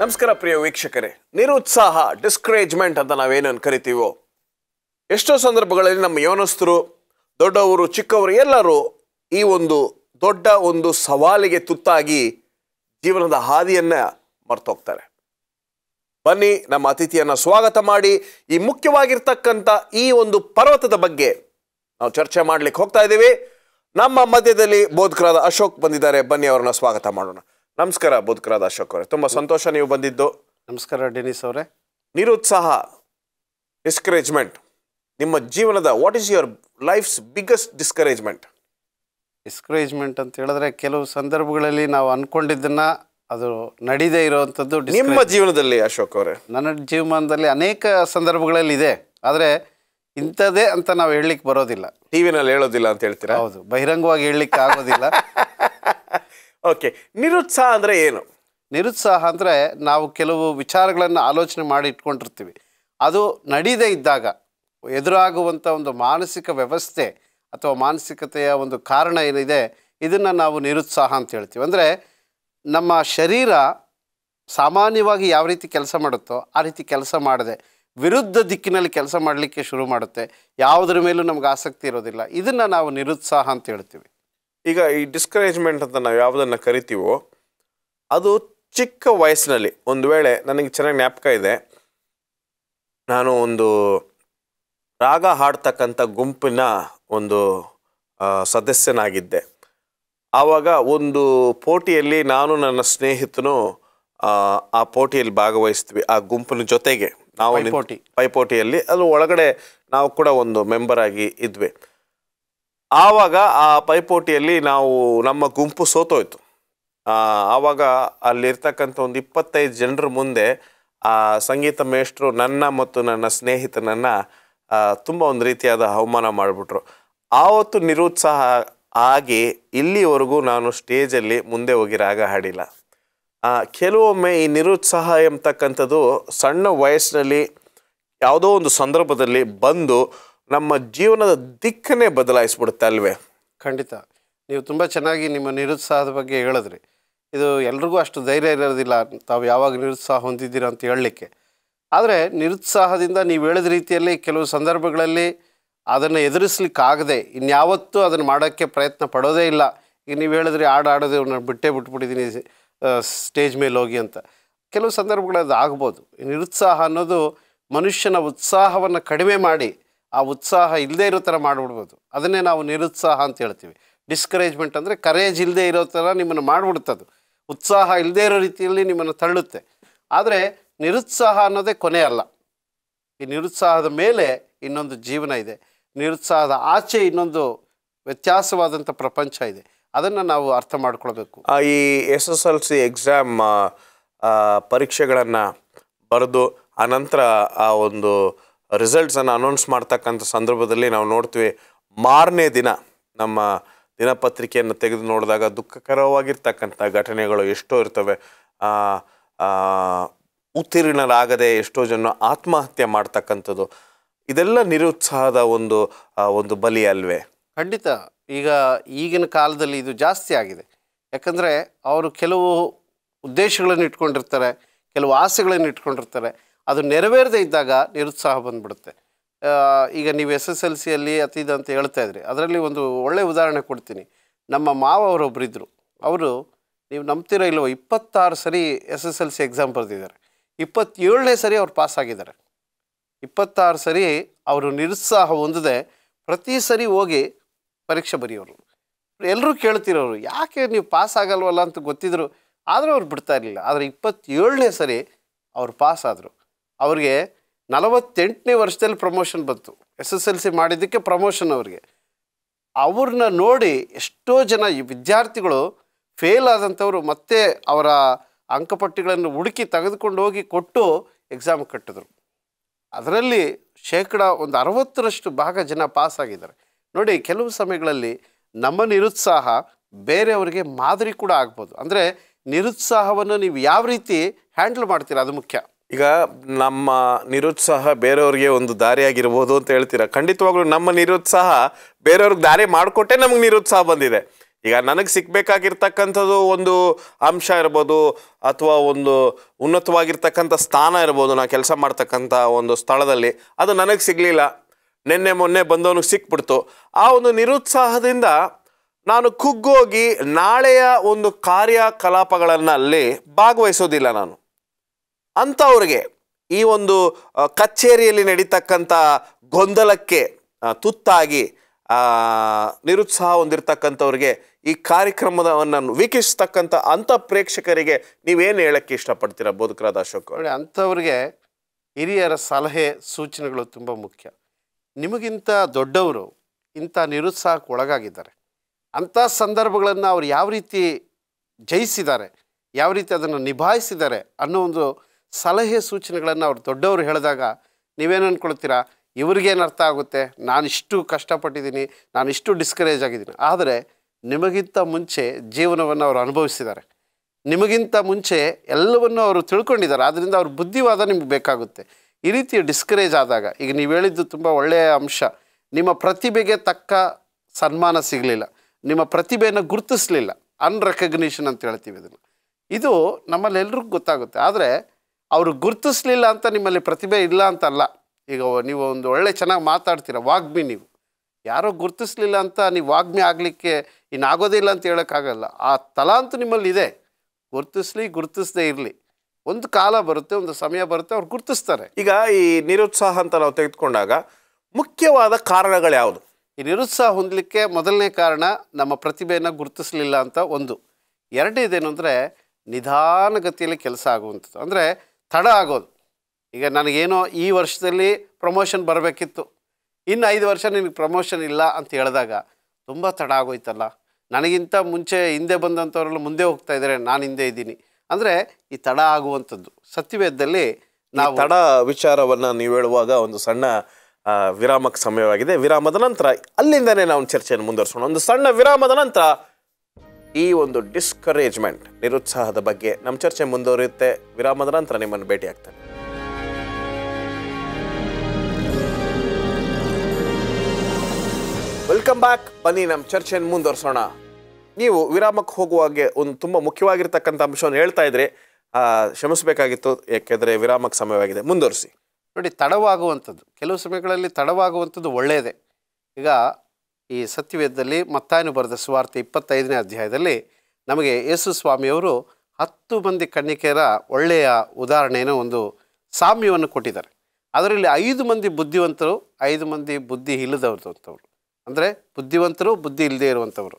ನಮಸ್ಕಾರ ಪ್ರಿಯ ವೀಕ್ಷಕರೇ ನಿರುತ್ಸಾಹ ಡಿಸ್ಕರೇಜ್ಮೆಂಟ್ ಅಂತ ನಾವೇನನ್ನು ಕರಿತೀವೋ ಎಷ್ಟೋ ಸಂದರ್ಭಗಳಲ್ಲಿ ನಮ್ಮ ಯೋನಸ್ಥರು ದೊಡ್ಡವರು ಚಿಕ್ಕವರು ಎಲ್ಲರೂ ಈ ಒಂದು ದೊಡ್ಡ ಒಂದು ಸವಾಲಿಗೆ ತುತ್ತಾಗಿ ಜೀವನದ ಹಾದಿಯನ್ನು ಮರ್ತೋಗ್ತಾರೆ ಬನ್ನಿ ನಮ್ಮ ಅತಿಥಿಯನ್ನು ಸ್ವಾಗತ ಮಾಡಿ ಈ ಮುಖ್ಯವಾಗಿರ್ತಕ್ಕಂಥ ಈ ಒಂದು ಪರ್ವತದ ಬಗ್ಗೆ ನಾವು ಚರ್ಚೆ ಮಾಡ್ಲಿಕ್ಕೆ ಹೋಗ್ತಾ ಇದ್ದೀವಿ ನಮ್ಮ ಮಧ್ಯದಲ್ಲಿ ಬೋಧಕರಾದ ಅಶೋಕ್ ಬಂದಿದ್ದಾರೆ ಬನ್ನಿ ಅವರನ್ನ ಸ್ವಾಗತ ಮಾಡೋಣ ನಮಸ್ಕಾರ ಬೋಧಕರಾದ ಅಶೋಕ್ ಅವರೇ ತುಂಬ ಸಂತೋಷ ನೀವು ಬಂದಿದ್ದು ನಮಸ್ಕಾರ ಡೆನಿಸ್ ಅವರೇ ನಿರುತ್ಸಾಹ ಡಿಸ್ಕರೇಜ್ಮೆಂಟ್ ನಿಮ್ಮ ಜೀವನದ what is your life's biggest discouragement discouragement ಅಂತ ಹೇಳಿದ್ರೆ ಕೆಲವು ಸಂದರ್ಭಗಳಲ್ಲಿ ನಾವು ಅಂದ್ಕೊಂಡಿದ್ದನ್ನು ಅದು ನಡೀದೇ ಇರುವಂಥದ್ದು ನಿಮ್ಮ ಜೀವನದಲ್ಲಿ ಅಶೋಕ್ ಅವರೇ ನನ್ನ ಜೀವನದಲ್ಲಿ ಅನೇಕ ಸಂದರ್ಭಗಳಲ್ಲಿ ಇದೆ ಆದರೆ ಇಂಥದ್ದೇ ಅಂತ ನಾವು ಹೇಳಲಿಕ್ಕೆ ಬರೋದಿಲ್ಲ ಟಿವಿನಲ್ಲಿ ಹೇಳೋದಿಲ್ಲ ಅಂತ ಹೇಳ್ತೀರಾ ಹೌದು ಬಹಿರಂಗವಾಗಿ ಹೇಳಲಿಕ್ಕೆ ಆಗೋದಿಲ್ಲ ಓಕೆ ನಿರುತ್ಸಾಹ ಅಂದರೆ ಏನು ನಿರುತ್ಸಾಹ ಅಂದರೆ ನಾವು ಕೆಲವು ವಿಚಾರಗಳನ್ನು ಆಲೋಚನೆ ಮಾಡಿ ಇಟ್ಕೊಂಡಿರ್ತೀವಿ ಅದು ನಡೀದೇ ಇದ್ದಾಗ ಎದುರಾಗುವಂಥ ಒಂದು ಮಾನಸಿಕ ವ್ಯವಸ್ಥೆ ಅಥವಾ ಮಾನಸಿಕತೆಯ ಒಂದು ಕಾರಣ ಏನಿದೆ ಇದನ್ನು ನಾವು ನಿರುತ್ಸಾಹ ಅಂತ ಹೇಳ್ತೀವಿ ಅಂದರೆ ನಮ್ಮ ಶರೀರ ಸಾಮಾನ್ಯವಾಗಿ ಯಾವ ರೀತಿ ಕೆಲಸ ಮಾಡುತ್ತೋ ಆ ರೀತಿ ಕೆಲಸ ಮಾಡದೆ ವಿರುದ್ಧ ದಿಕ್ಕಿನಲ್ಲಿ ಕೆಲಸ ಮಾಡಲಿಕ್ಕೆ ಶುರು ಮಾಡುತ್ತೆ ಯಾವುದ್ರ ಮೇಲೂ ನಮ್ಗೆ ಆಸಕ್ತಿ ಇರೋದಿಲ್ಲ ಇದನ್ನು ನಾವು ನಿರುತ್ಸಾಹ ಅಂತ ಹೇಳ್ತೀವಿ ಈಗ ಈ ಡಿಸ್ಕರೇಜ್ಮೆಂಟ್ ಅಂತ ನಾವು ಯಾವುದನ್ನು ಕರಿತೀವೋ ಅದು ಚಿಕ್ಕ ವಯಸ್ಸಿನಲ್ಲಿ ಒಂದು ವೇಳೆ ನನಗೆ ಚೆನ್ನಾಗಿ ಜ್ಞಾಪಕ ಇದೆ ನಾನು ಒಂದು ರಾಗ ಹಾಡ್ತಕ್ಕಂಥ ಗುಂಪಿನ ಒಂದು ಸದಸ್ಯನಾಗಿದ್ದೆ ಆವಾಗ ಒಂದು ಪೋಟಿಯಲ್ಲಿ ನಾನು ನನ್ನ ಸ್ನೇಹಿತನು ಆ ಪೋಟಿಯಲ್ಲಿ ಭಾಗವಹಿಸ್ತೀವಿ ಆ ಗುಂಪಿನ ಜೊತೆಗೆ ನಾವು ಪೈಪೋಟಿಯಲ್ಲಿ ಅದು ಒಳಗಡೆ ನಾವು ಕೂಡ ಒಂದು ಮೆಂಬರ್ ಆಗಿ ಇದ್ವಿ ಆವಾಗ ಆ ಪೈಪೋಟಿಯಲ್ಲಿ ನಾವು ನಮ್ಮ ಗುಂಪು ಸೋತೋಯ್ತು ಆವಾಗ ಅಲ್ಲಿರ್ತಕ್ಕಂಥ ಒಂದು ಇಪ್ಪತ್ತೈದು ಜನರ ಮುಂದೆ ಆ ಸಂಗೀತ ಮೇಷ್ಟ್ರು ನನ್ನ ಮತ್ತು ನನ್ನ ಸ್ನೇಹಿತನನ್ನು ತುಂಬ ಒಂದು ರೀತಿಯಾದ ಅವಮಾನ ಮಾಡಿಬಿಟ್ರು ಆವತ್ತು ನಿರುತ್ಸಾಹ ಆಗಿ ಇಲ್ಲಿವರೆಗೂ ನಾನು ಸ್ಟೇಜಲ್ಲಿ ಮುಂದೆ ಹೋಗಿ ರಾಗ ಹಾಡಿಲ್ಲ ಕೆಲವೊಮ್ಮೆ ಈ ನಿರುತ್ಸಾಹ ಎಂಬತಕ್ಕಂಥದ್ದು ಸಣ್ಣ ವಯಸ್ಸಿನಲ್ಲಿ ಯಾವುದೋ ಒಂದು ಸಂದರ್ಭದಲ್ಲಿ ಬಂದು ನಮ್ಮ ಜೀವನದ ದಿಕ್ಕನ್ನೇ ಬದಲಾಯಿಸ್ಬಿಡುತ್ತೆ ಅಲ್ವೇ ಖಂಡಿತ ನೀವು ತುಂಬ ಚೆನ್ನಾಗಿ ನಿಮ್ಮ ನಿರುತ್ಸಾಹದ ಬಗ್ಗೆ ಹೇಳಿದ್ರಿ ಇದು ಎಲ್ರಿಗೂ ಅಷ್ಟು ಧೈರ್ಯ ಇರೋದಿಲ್ಲ ತಾವು ಯಾವಾಗ ನಿರುತ್ಸಾಹ ಹೊಂದಿದ್ದೀರ ಅಂತ ಹೇಳಲಿಕ್ಕೆ ಆದರೆ ನಿರುತ್ಸಾಹದಿಂದ ನೀವು ಹೇಳಿದ ರೀತಿಯಲ್ಲಿ ಕೆಲವು ಸಂದರ್ಭಗಳಲ್ಲಿ ಅದನ್ನು ಎದುರಿಸ್ಲಿಕ್ಕಾಗದೆ ಇನ್ಯಾವತ್ತೂ ಅದನ್ನು ಮಾಡೋಕ್ಕೆ ಪ್ರಯತ್ನ ಪಡೋದೇ ಇಲ್ಲ ಈಗ ನೀವು ಹೇಳಿದ್ರಿ ಆಡಾಡೋದು ನಾನು ಬಿಟ್ಟೇ ಬಿಟ್ಬಿಟ್ಟಿದ್ದೀನಿ ಸ್ಟೇಜ್ ಮೇಲೆ ಹೋಗಿ ಅಂತ ಕೆಲವು ಸಂದರ್ಭಗಳು ಅದು ಆಗ್ಬೋದು ನಿರುತ್ಸಾಹ ಅನ್ನೋದು ಮನುಷ್ಯನ ಉತ್ಸಾಹವನ್ನು ಕಡಿಮೆ ಮಾಡಿ ಆ ಉತ್ಸಾಹ ಇಲ್ಲದೆ ಇರೋ ಥರ ಮಾಡಿಬಿಡ್ಬೋದು ಅದನ್ನೇ ನಾವು ನಿರುತ್ಸಾಹ ಅಂತ ಹೇಳ್ತೀವಿ ಡಿಸ್ಕರೇಜ್ಮೆಂಟ್ ಅಂದರೆ ಕರೇಜ್ ಇಲ್ಲದೆ ಇರೋ ಥರ ನಿಮ್ಮನ್ನು ಅದು ಉತ್ಸಾಹ ಇಲ್ಲದೆ ಇರೋ ರೀತಿಯಲ್ಲಿ ನಿಮ್ಮನ್ನು ತಳ್ಳುತ್ತೆ ಆದರೆ ನಿರುತ್ಸಾಹ ಅನ್ನೋದೇ ಕೊನೆ ಅಲ್ಲ ಈ ನಿರುತ್ಸಾಹದ ಮೇಲೆ ಇನ್ನೊಂದು ಜೀವನ ಇದೆ ನಿರುತ್ಸಾಹದ ಆಚೆ ಇನ್ನೊಂದು ವ್ಯತ್ಯಾಸವಾದಂಥ ಪ್ರಪಂಚ ಇದೆ ಅದನ್ನು ನಾವು ಅರ್ಥ ಮಾಡ್ಕೊಳ್ಬೇಕು ಈ S S L C exam ಪರೀಕ್ಷೆಗಳನ್ನು ಬರೆದು ಆನಂತರ ಆ ಒಂದು ರಿಸಲ್ಟ್ಸನ್ನು ಅನೌನ್ಸ್ ಮಾಡ್ತಕ್ಕಂಥ ಸಂದರ್ಭದಲ್ಲಿ ನಾವು ನೋಡ್ತೀವಿ ಮಾರನೇ ದಿನ ನಮ್ಮ ದಿನಪತ್ರಿಕೆಯನ್ನು ತೆಗೆದು ನೋಡಿದಾಗ ದುಃಖಕರವಾಗಿರ್ತಕ್ಕಂಥ ಘಟನೆಗಳು ಎಷ್ಟೋ ಇರ್ತವೆ ಉತ್ತೀರ್ಣರಾಗದೆ ಎಷ್ಟೋ ಜನ ಆತ್ಮಹತ್ಯೆ ಮಾಡ್ತಕ್ಕಂಥದ್ದು ಇದೆಲ್ಲ ನಿರುತ್ಸಾಹದ ಒಂದು ಒಂದು ಬಲಿ ಅಲ್ವೇ ಖಂಡಿತ ಈಗ ಈಗಿನ ಕಾಲದಲ್ಲಿ ಇದು ಜಾಸ್ತಿ ಆಗಿದೆ ಯಾಕಂದರೆ ಅವರು ಕೆಲವು ಉದ್ದೇಶಗಳನ್ನು ಇಟ್ಕೊಂಡಿರ್ತಾರೆ ಕೆಲವು ಆಸೆಗಳನ್ನು ಇಟ್ಕೊಂಡಿರ್ತಾರೆ ಅದು ನೆರವೇರದೇ ಇದ್ದಾಗ ನಿರುತ್ಸಾಹ ಬಂದ್ಬಿಡುತ್ತೆ ಈಗ ನೀವು ಎಸ್ ಎಸ್ ಎಲ್ ಸಿಯಲ್ಲಿ ಅತಿದ ಅಂತ ಹೇಳ್ತಾ ಇದ್ರಿ ಅದರಲ್ಲಿ ಒಂದು ಒಳ್ಳೆಯ ಉದಾಹರಣೆ ಕೊಡ್ತೀನಿ ನಮ್ಮ ಮಾವ ಅವರೊಬ್ಬರು ಇದ್ದರು ಅವರು ನೀವು ನಂಬ್ತಿರೋ ಇಲ್ಲವೋ ಇಪ್ಪತ್ತಾರು ಸರಿ S S L C exam ಬರೆದಿದ್ದಾರೆ ಇಪ್ಪತ್ತೇಳನೇ ಸರಿ ಅವ್ರು ಪಾಸ್ ಆಗಿದ್ದಾರೆ ಇಪ್ಪತ್ತಾರು ಸರಿ ಅವರು ನಿರುತ್ಸಾಹ ಹೊಂದದೆ ಪ್ರತಿ ಸರಿ ಹೋಗಿ ಪರೀಕ್ಷೆ ಬರೆಯೋರು ಎಲ್ಲರೂ ಕೇಳ್ತಿರೋರು ಯಾಕೆ ನೀವು ಪಾಸ್ ಆಗಲ್ವಲ್ಲ ಅಂತ ಗೊತ್ತಿದ್ರು ಆದರೂ ಅವ್ರು ಬಿಡ್ತಾ ಇರಲಿಲ್ಲ ಆದರೆ ಇಪ್ಪತ್ತೇಳನೇ ಸರಿ ಅವರು ಪಾಸ್ ಆದರು ಅವ್ರಿಗೆ ನಲವತ್ತೆಂಟನೇ ವರ್ಷದಲ್ಲಿ ಪ್ರಮೋಷನ್ ಬಂತು ಎಸ್ ಎಸ್ ಎಲ್ ಸಿ ಮಾಡಿದ್ದಕ್ಕೆ ಪ್ರಮೋಷನ್ ಅವ್ರಿಗೆ ಅವ್ರನ್ನ ನೋಡಿ ಎಷ್ಟೋ ಜನ ಈ ವಿದ್ಯಾರ್ಥಿಗಳು ಫೇಲ್ ಆದಂಥವ್ರು ಮತ್ತೆ ಅವರ ಅಂಕಪಟ್ಟಿಗಳನ್ನು ಹುಡುಕಿ ತೆಗೆದುಕೊಂಡು ಹೋಗಿ ಕೊಟ್ಟು ಎಕ್ಸಾಮ್ ಕಟ್ಟಿದ್ರು ಅದರಲ್ಲಿ ಶೇಕಡ ಒಂದು ಅರವತ್ತರಷ್ಟು ಭಾಗ ಜನ ಪಾಸಾಗಿದ್ದಾರೆ ನೋಡಿ ಕೆಲವು ಸಮಯಗಳಲ್ಲಿ ನಮ್ಮ ನಿರುತ್ಸಾಹ ಬೇರೆಯವರಿಗೆ ಮಾದರಿ ಕೂಡ ಆಗ್ಬೋದು ಅಂದರೆ ನಿರುತ್ಸಾಹವನ್ನು ನೀವು ಯಾವ ರೀತಿ ಹ್ಯಾಂಡಲ್ ಮಾಡ್ತೀರಾ ಅದು ಮುಖ್ಯ ಈಗ ನಮ್ಮ ನಿರುತ್ಸಾಹ ಬೇರೆಯವ್ರಿಗೆ ಒಂದು ದಾರಿಯಾಗಿರ್ಬೋದು ಅಂತ ಹೇಳ್ತೀರಾ ಖಂಡಿತವಾಗ್ಲೂ ನಮ್ಮ ನಿರುತ್ಸಾಹ ಬೇರೆಯವ್ರಿಗೆ ದಾರಿ ಮಾಡಿಕೊಟ್ಟೆ ನಮ್ಗೆ ನಿರುತ್ಸಾಹ ಬಂದಿದೆ ಈಗ ನನಗೆ ಸಿಗ್ಬೇಕಾಗಿರ್ತಕ್ಕಂಥದ್ದು ಒಂದು ಅಂಶ ಇರ್ಬೋದು ಅಥವಾ ಒಂದು ಉನ್ನತವಾಗಿರ್ತಕ್ಕಂಥ ಸ್ಥಾನ ಇರ್ಬೋದು ನಾ ಕೆಲಸ ಮಾಡ್ತಕ್ಕಂಥ ಒಂದು ಸ್ಥಳದಲ್ಲಿ ಅದು ನನಗೆ ಸಿಗಲಿಲ್ಲ ನಿನ್ನೆ ಮೊನ್ನೆ ಬಂದವನಿಗೆ ಸಿಕ್ಬಿಡ್ತು ಆ ಒಂದು ನಿರುತ್ಸಾಹದಿಂದ ನಾನು ಕುಗ್ಗೋಗಿ ನಾಳೆಯ ಒಂದು ಕಾರ್ಯಕಲಾಪಗಳನ್ನು ಅಲ್ಲಿ ಭಾಗವಹಿಸೋದಿಲ್ಲ ನಾನು ಅಂಥವ್ರಿಗೆ ಈ ಒಂದು ಕಚೇರಿಯಲ್ಲಿ ನಡೀತಕ್ಕಂಥ ಗೊಂದಲಕ್ಕೆ ತುತ್ತಾಗಿ ನಿರುತ್ಸಾಹ ಹೊಂದಿರತಕ್ಕಂಥವ್ರಿಗೆ ಈ ಕಾರ್ಯಕ್ರಮವನ್ನು ವೀಕ್ಷಿಸ್ತಕ್ಕಂಥ ಅಂಥ ಪ್ರೇಕ್ಷಕರಿಗೆ ನೀವೇನು ಹೇಳೋಕ್ಕೆ ಇಷ್ಟಪಡ್ತೀರಾ ಬೋಧಕರಾದ ಅಶೋಕ್ ನೋಡಿ ಅಂಥವ್ರಿಗೆ ಹಿರಿಯರ ಸಲಹೆ ಸೂಚನೆಗಳು ತುಂಬ ಮುಖ್ಯ ನಿಮಗಿಂತ ದೊಡ್ಡವರು ಇಂಥ ನಿರುತ್ಸಾಹಕ್ಕೆ ಒಳಗಾಗಿದ್ದಾರೆ ಅಂಥ ಸಂದರ್ಭಗಳನ್ನು ಅವ್ರು ಯಾವ ರೀತಿ ಜಯಿಸಿದ್ದಾರೆ ಯಾವ ರೀತಿ ಅದನ್ನು ನಿಭಾಯಿಸಿದ್ದಾರೆ ಅನ್ನೋ ಒಂದು ಸಲಹೆ ಸೂಚನೆಗಳನ್ನು ಅವ್ರು ದೊಡ್ಡವರು ಹೇಳಿದಾಗ ನೀವೇನು ಅಂದ್ಕೊಳ್ತೀರಾ ಇವ್ರಿಗೇನು ಅರ್ಥ ಆಗುತ್ತೆ ನಾನಿಷ್ಟು ಕಷ್ಟಪಟ್ಟಿದ್ದೀನಿ ನಾನಿಷ್ಟು ಡಿಸ್ಕರೇಜ್ ಆಗಿದ್ದೀನಿ ಆದರೆ ನಿಮಗಿಂತ ಮುಂಚೆ ಜೀವನವನ್ನು ಅವರು ಅನುಭವಿಸಿದ್ದಾರೆ ನಿಮಗಿಂತ ಮುಂಚೆ ಎಲ್ಲವನ್ನು ಅವರು ತಿಳ್ಕೊಂಡಿದ್ದಾರೆ ಆದ್ದರಿಂದ ಅವ್ರ ಬುದ್ಧಿವಾದ ನಿಮ್ಗೆ ಬೇಕಾಗುತ್ತೆ ಈ ರೀತಿ ಡಿಸ್ಕರೇಜ್ ಆದಾಗ ಈಗ ನೀವು ಹೇಳಿದ್ದು ತುಂಬ ಒಳ್ಳೆಯ ಅಂಶ ನಿಮ್ಮ ಪ್ರತಿಭೆಗೆ ತಕ್ಕ ಸನ್ಮಾನ ಸಿಗಲಿಲ್ಲ ನಿಮ್ಮ ಪ್ರತಿಭೆಯನ್ನು ಗುರುತಿಸಲಿಲ್ಲ ಅನ್ರೆಕಗ್ನಿಷನ್ ಅಂತ ಹೇಳ್ತೀವಿ ಇದನ್ನು ಇದು ನಮ್ಮಲ್ಲಿ ಗೊತ್ತಾಗುತ್ತೆ ಆದರೆ ಅವರು ಗುರುತಿಸ್ಲಿಲ್ಲ ಅಂತ ನಿಮ್ಮಲ್ಲಿ ಪ್ರತಿಭೆ ಇಲ್ಲ ಅಂತಲ್ಲ ಈಗ ನೀವು ಒಂದು ಒಳ್ಳೆ ಚೆನ್ನಾಗಿ ಮಾತಾಡ್ತೀರ ವಾಗ್ಮಿ ನೀವು ಯಾರೋ ಗುರುತಿಸ್ಲಿಲ್ಲ ಅಂತ ನೀವು ವಾಗ್ಮಿ ಆಗಲಿಕ್ಕೆ ಇನ್ನಾಗೋದೇ ಇಲ್ಲ ಅಂತ ಹೇಳೋಕ್ಕಾಗಲ್ಲ ಆ ಅಂತೂ ನಿಮ್ಮಲ್ಲಿ ಇದೆ ಗುರುತಿಸ್ಲಿ ಗುರುತಿಸದೇ ಇರಲಿ ಒಂದು ಕಾಲ ಬರುತ್ತೆ ಒಂದು ಸಮಯ ಬರುತ್ತೆ ಅವ್ರು ಗುರುತಿಸ್ತಾರೆ ಈಗ ಈ ನಿರುತ್ಸಾಹ ಅಂತ ನಾವು ತೆಗೆದುಕೊಂಡಾಗ ಮುಖ್ಯವಾದ ಕಾರಣಗಳು ಯಾವುದು ಈ ನಿರುತ್ಸಾಹ ಹೊಂದಲಿಕ್ಕೆ ಮೊದಲನೇ ಕಾರಣ ನಮ್ಮ ಪ್ರತಿಭೆಯನ್ನು ಗುರುತಿಸಲಿಲ್ಲ ಅಂತ ಒಂದು ಎರಡನೇದೇನು ಅಂದರೆ ನಿಧಾನಗತಿಯಲ್ಲಿ ಕೆಲಸ ಆಗುವಂಥದ್ದು ಅಂದರೆ ತಡ ಆಗೋದು ಈಗ ನನಗೇನೋ ಈ ವರ್ಷದಲ್ಲಿ ಪ್ರಮೋಷನ್ ಬರಬೇಕಿತ್ತು ಇನ್ನು ಐದು ವರ್ಷ ನಿನಗೆ ಪ್ರಮೋಷನ್ ಇಲ್ಲ ಅಂತ ಹೇಳಿದಾಗ ತುಂಬ ತಡ ಆಗೋಯ್ತಲ್ಲ ನನಗಿಂತ ಮುಂಚೆ ಹಿಂದೆ ಬಂದಂಥವರೆಲ್ಲ ಮುಂದೆ ಹೋಗ್ತಾ ಇದ್ದಾರೆ ನಾನು ಹಿಂದೆ ಇದ್ದೀನಿ ಅಂದರೆ ಈ ತಡ ಆಗುವಂಥದ್ದು ಸತ್ಯವೇದದಲ್ಲಿ ನಾವು ತಡ ವಿಚಾರವನ್ನು ನೀವು ಹೇಳುವಾಗ ಒಂದು ಸಣ್ಣ ವಿರಾಮಕ್ಕೆ ಸಮಯವಾಗಿದೆ ವಿರಾಮದ ನಂತರ ಅಲ್ಲಿಂದನೇ ನಾವು ಚರ್ಚೆಯನ್ನು ಮುಂದುವರಿಸೋಣ ಒಂದು ಸಣ್ಣ ವಿರಾಮದ ನಂತರ ಈ ಒಂದು ಡಿಸ್ಕರೇಜ್ಮೆಂಟ್ ನಿರುತ್ಸಾಹದ ಬಗ್ಗೆ ನಮ್ಮ ಚರ್ಚೆ ಮುಂದುವರಿಯುತ್ತೆ ವಿರಾಮದ ನಂತರ ನಿಮ್ಮನ್ನು ಭೇಟಿಯಾಗ್ತೇನೆ ವೆಲ್ಕಮ್ ಬ್ಯಾಕ್ ಬನ್ನಿ ನಮ್ಮ ಚರ್ಚೆಯನ್ನು ಮುಂದುವರಿಸೋಣ ನೀವು ವಿರಾಮಕ್ಕೆ ಹೋಗುವಾಗೆ ಒಂದು ತುಂಬ ಮುಖ್ಯವಾಗಿರ್ತಕ್ಕಂಥ ಅಂಶವನ್ನು ಹೇಳ್ತಾ ಇದ್ರೆ ಶ್ರಮಿಸಬೇಕಾಗಿತ್ತು ಏಕೆಂದರೆ ವಿರಾಮಕ್ಕೆ ಸಮಯವಾಗಿದೆ ಮುಂದುವರಿಸಿ ನೋಡಿ ತಡವಾಗುವಂಥದ್ದು ಕೆಲವು ಸಮಯಗಳಲ್ಲಿ ತಡವಾಗುವಂಥದ್ದು ಒಳ್ಳೆಯದೇ ಈಗ ಈ ಸತ್ಯವೇದದಲ್ಲಿ ಮತ್ತಾಯನು ಬರೆದ ಸುವಾರ್ತೆ ಇಪ್ಪತ್ತೈದನೇ ಅಧ್ಯಾಯದಲ್ಲಿ ನಮಗೆ ಯೇಸು ಸ್ವಾಮಿಯವರು ಹತ್ತು ಮಂದಿ ಕಣ್ಣಿಕೆಯರ ಒಳ್ಳೆಯ ಉದಾಹರಣೆಯನ್ನು ಒಂದು ಸಾಮ್ಯವನ್ನು ಕೊಟ್ಟಿದ್ದಾರೆ ಅದರಲ್ಲಿ ಐದು ಮಂದಿ ಬುದ್ಧಿವಂತರು ಐದು ಮಂದಿ ಬುದ್ಧಿ ಇಲ್ಲದವ್ರಂಥವ್ರು ಅಂದರೆ ಬುದ್ಧಿವಂತರು ಬುದ್ಧಿ ಇಲ್ಲದೆ ಇರುವಂಥವ್ರು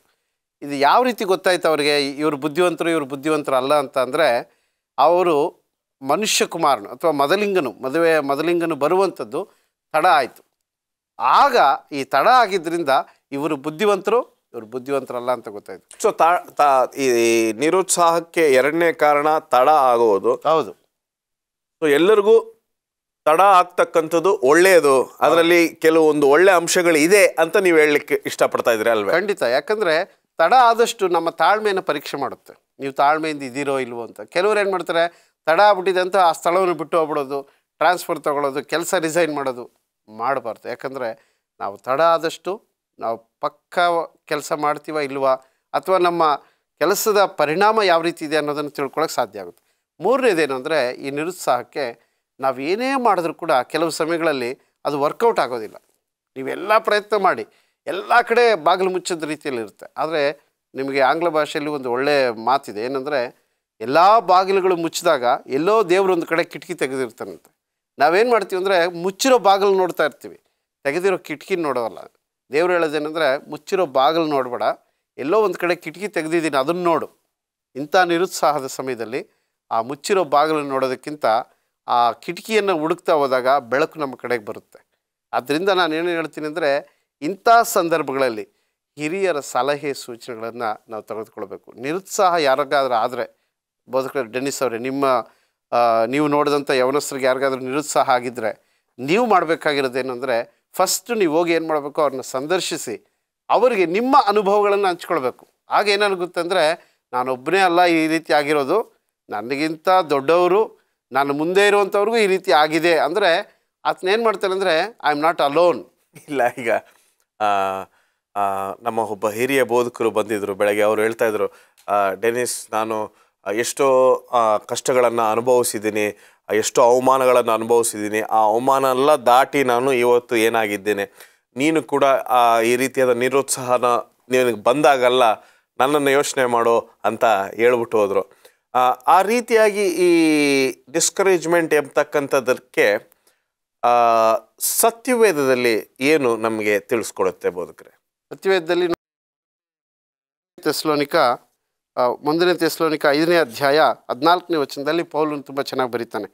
ಇದು ಯಾವ ರೀತಿ ಗೊತ್ತಾಯ್ತು ಅವರಿಗೆ ಇವರು ಬುದ್ಧಿವಂತರು ಇವರು ಬುದ್ಧಿವಂತರು ಅಲ್ಲ ಅಂತ ಅಂದರೆ ಅವರು ಮನುಷ್ಯ ಕುಮಾರನು ಅಥವಾ ಮದಲಿಂಗನು ಮದುವೆ ಮೊದಲಿಂಗನು ಬರುವಂಥದ್ದು ತಡ ಆಯಿತು ಆಗ ಈ ತಡ ಆಗಿದ್ದರಿಂದ ಇವರು ಬುದ್ಧಿವಂತರು ಇವರು ಬುದ್ಧಿವಂತರಲ್ಲ ಅಂತ ಗೊತ್ತಾಯ್ತು ಸೊ ತಾ ಈ ನಿರುತ್ಸಾಹಕ್ಕೆ ಎರಡನೇ ಕಾರಣ ತಡ ಆಗುವುದು ಹೌದು ಸೊ ಎಲ್ಲರಿಗೂ ತಡ ಆಗ್ತಕ್ಕಂಥದ್ದು ಒಳ್ಳೆಯದು ಅದರಲ್ಲಿ ಕೆಲವೊಂದು ಒಳ್ಳೆ ಅಂಶಗಳು ಇದೆ ಅಂತ ನೀವು ಹೇಳಲಿಕ್ಕೆ ಇಷ್ಟಪಡ್ತಾ ಇದ್ರೆ ಅಲ್ವೇ ಖಂಡಿತ ಯಾಕಂದರೆ ತಡ ಆದಷ್ಟು ನಮ್ಮ ತಾಳ್ಮೆಯನ್ನು ಪರೀಕ್ಷೆ ಮಾಡುತ್ತೆ ನೀವು ತಾಳ್ಮೆಯಿಂದ ಇದ್ದೀರೋ ಇಲ್ವೋ ಅಂತ ಕೆಲವರು ಏನು ಮಾಡ್ತಾರೆ ತಡ ಆಗ್ಬಿಟ್ಟಿದೆ ಅಂತ ಆ ಸ್ಥಳವನ್ನು ಬಿಟ್ಟು ಹೋಗ್ಬಿಡೋದು ಟ್ರಾನ್ಸ್ಫರ್ ತೊಗೊಳೋದು ಕೆಲಸ ರಿಸೈನ್ ಮಾಡೋದು ಮಾಡಬಾರ್ದು ಯಾಕಂದರೆ ನಾವು ತಡ ಆದಷ್ಟು ನಾವು ಪಕ್ಕ ಕೆಲಸ ಮಾಡ್ತೀವ ಇಲ್ಲವಾ ಅಥವಾ ನಮ್ಮ ಕೆಲಸದ ಪರಿಣಾಮ ಯಾವ ರೀತಿ ಇದೆ ಅನ್ನೋದನ್ನು ತಿಳ್ಕೊಳ್ಳೋಕೆ ಸಾಧ್ಯ ಆಗುತ್ತೆ ಮೂರನೇದೇನು ಅಂದರೆ ಈ ನಿರುತ್ಸಾಹಕ್ಕೆ ನಾವು ಏನೇ ಮಾಡಿದ್ರೂ ಕೂಡ ಕೆಲವು ಸಮಯಗಳಲ್ಲಿ ಅದು ವರ್ಕೌಟ್ ಆಗೋದಿಲ್ಲ ನೀವೆಲ್ಲ ಪ್ರಯತ್ನ ಮಾಡಿ ಎಲ್ಲ ಕಡೆ ಬಾಗಿಲು ಮುಚ್ಚಿದ ರೀತಿಯಲ್ಲಿ ಇರುತ್ತೆ ಆದರೆ ನಿಮಗೆ ಆಂಗ್ಲ ಭಾಷೆಯಲ್ಲಿ ಒಂದು ಒಳ್ಳೆಯ ಮಾತಿದೆ ಏನಂದರೆ ಎಲ್ಲ ಬಾಗಿಲುಗಳು ಮುಚ್ಚಿದಾಗ ಎಲ್ಲೋ ದೇವರೊಂದು ಕಡೆ ಕಿಟಕಿ ತೆಗೆದಿರ್ತಾನಂತೆ ನಾವೇನು ಮಾಡ್ತೀವಿ ಅಂದರೆ ಮುಚ್ಚಿರೋ ಬಾಗಿಲು ನೋಡ್ತಾ ಇರ್ತೀವಿ ತೆಗೆದಿರೋ ಕಿಟಕಿ ನೋಡೋಲ್ಲ ದೇವ್ರು ಹೇಳೋದೇನೆಂದರೆ ಮುಚ್ಚಿರೋ ಬಾಗಿಲು ನೋಡಬೇಡ ಎಲ್ಲೋ ಒಂದು ಕಡೆ ಕಿಟಕಿ ತೆಗೆದಿದ್ದೀನಿ ಅದನ್ನು ನೋಡು ಇಂಥ ನಿರುತ್ಸಾಹದ ಸಮಯದಲ್ಲಿ ಆ ಮುಚ್ಚಿರೋ ಬಾಗಿಲನ್ನು ನೋಡೋದಕ್ಕಿಂತ ಆ ಕಿಟಕಿಯನ್ನು ಹುಡುಕ್ತಾ ಹೋದಾಗ ಬೆಳಕು ನಮ್ಮ ಕಡೆಗೆ ಬರುತ್ತೆ ಆದ್ದರಿಂದ ನಾನು ಏನು ಹೇಳ್ತೀನಿ ಅಂದರೆ ಇಂಥ ಸಂದರ್ಭಗಳಲ್ಲಿ ಹಿರಿಯರ ಸಲಹೆ ಸೂಚನೆಗಳನ್ನು ನಾವು ತೆಗೆದುಕೊಳ್ಬೇಕು ನಿರುತ್ಸಾಹ ಯಾರಿಗಾದ್ರೂ ಆದರೆ ಬೋಧಕ ಡೆನಿಸ್ ಅವರೇ ನಿಮ್ಮ ನೀವು ನೋಡಿದಂಥ ಯವನಸ್ಥರಿಗೆ ಯಾರಿಗಾದ್ರೂ ನಿರುತ್ಸಾಹ ಆಗಿದ್ದರೆ ನೀವು ಮಾಡಬೇಕಾಗಿರೋದೇನೆಂದರೆ ಫಸ್ಟ್ ನೀವು ಹೋಗಿ ಏನು ಮಾಡಬೇಕು ಅವ್ರನ್ನ ಸಂದರ್ಶಿಸಿ ಅವರಿಗೆ ನಿಮ್ಮ ಅನುಭವಗಳನ್ನು ಹಂಚ್ಕೊಳ್ಬೇಕು ಆಗ ಏನಾಗುತ್ತಂದರೆ ನಾನೊಬ್ಬನೇ ಅಲ್ಲ ಈ ರೀತಿ ಆಗಿರೋದು ನನಗಿಂತ ದೊಡ್ಡವರು ನಾನು ಮುಂದೆ ಇರುವಂಥವ್ರಿಗೂ ಈ ರೀತಿ ಆಗಿದೆ ಅಂದರೆ ಏನು ಮಾಡ್ತಾನೆ ಅಂದರೆ ಐ ಆಮ್ ನಾಟ್ ಅಲೋನ್ ಇಲ್ಲ ಈಗ ನಮ್ಮ ಒಬ್ಬ ಹಿರಿಯ ಬೋಧಕರು ಬಂದಿದ್ದರು ಬೆಳಗ್ಗೆ ಅವರು ಹೇಳ್ತಾಯಿದ್ರು ಡೆನಿಸ್ ನಾನು ಎಷ್ಟೋ ಕಷ್ಟಗಳನ್ನು ಅನುಭವಿಸಿದ್ದೀನಿ ಎಷ್ಟೋ ಅವಮಾನಗಳನ್ನು ಅನುಭವಿಸಿದ್ದೀನಿ ಆ ಅವಮಾನ ಎಲ್ಲ ದಾಟಿ ನಾನು ಇವತ್ತು ಏನಾಗಿದ್ದೇನೆ ನೀನು ಕೂಡ ಈ ರೀತಿಯಾದ ನಿರುತ್ಸಾಹನ ನಿನಗೆ ಬಂದಾಗಲ್ಲ ನನ್ನನ್ನು ಯೋಚನೆ ಮಾಡು ಅಂತ ಹೇಳ್ಬಿಟ್ಟು ಹೋದರು ಆ ರೀತಿಯಾಗಿ ಈ ಡಿಸ್ಕರೇಜ್ಮೆಂಟ್ ಎಂಬತಕ್ಕಂಥದ್ದಕ್ಕೆ ಸತ್ಯವೇದದಲ್ಲಿ ಏನು ನಮಗೆ ತಿಳಿಸ್ಕೊಡುತ್ತೆ ಬೋಧಕರೇ ಸತ್ಯವೇದದಲ್ಲಿ ತೆಸ್ಲೋನಿಕ ಮುಂದಿನ ತೆಸ್ಲೋನಿಕ ಐದನೇ ಅಧ್ಯಾಯ ಹದಿನಾಲ್ಕನೇ ವಚನದಲ್ಲಿ ಪೌಲನ್ ತುಂಬ ಚೆನ್ನಾಗಿ ಬರೀತಾನೆ